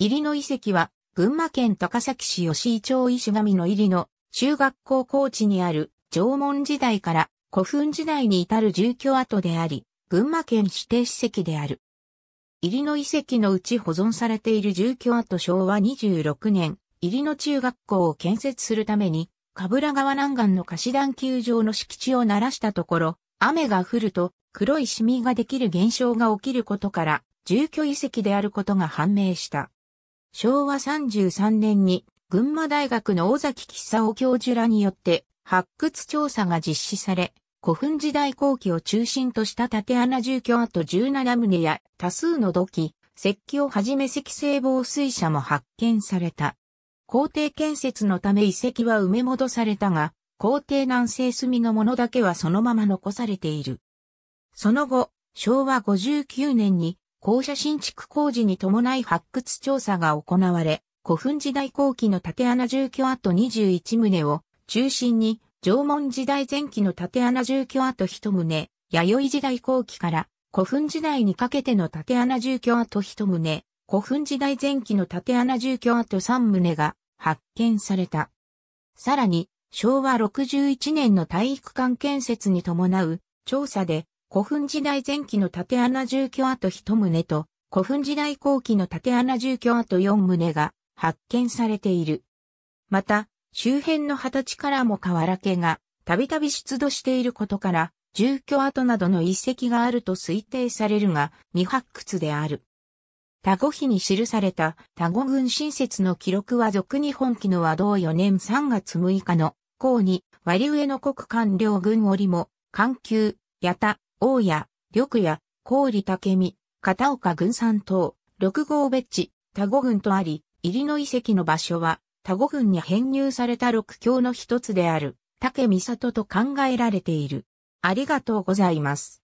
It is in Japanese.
入野遺跡は、群馬県高崎市吉井町石上の入野、中学校高地にある縄文時代から古墳時代に至る住居跡であり、群馬県指定史跡である。入野遺跡のうち保存されている住居跡昭和26年、入野中学校を建設するために、神楽川南岸の貸し団球場の敷地を鳴らしたところ、雨が降ると黒いシミができる現象が起きることから、住居遺跡であることが判明した。昭和33年に群馬大学の尾崎吉佐夫教授らによって発掘調査が実施され、古墳時代後期を中心とした縦穴住居跡17棟や多数の土器、石器をはじめ石製防水車も発見された。皇帝建設のため遺跡は埋め戻されたが、皇帝南西隅のものだけはそのまま残されている。その後、昭和59年に校舎新築工事に伴い発掘調査が行われ、古墳時代後期の縦穴住居跡21棟を中心に、縄文時代前期の縦穴住居跡1棟、弥生時代後期から古墳時代にかけての縦穴住居跡1棟、古墳時代前期の縦穴住居跡3棟が発見された。さらに、昭和61年の体育館建設に伴う調査で、古墳時代前期の縦穴住居跡一棟と、古墳時代後期の縦穴住居跡四棟が発見されている。また、周辺の地からも河原家がたびたび出土していることから、住居跡などの遺跡があると推定されるが、未発掘である。タ古碑に記されたタ古軍新設の記録は俗日本記の和道4年3月6日の項に割上の国官僚軍織も、関宮、八田、大谷、緑谷、郡武美、片岡郡山島、六号別地、田子郡とあり、入野遺跡の場所は、田子郡に編入された六教の一つである、竹美里と考えられている。ありがとうございます。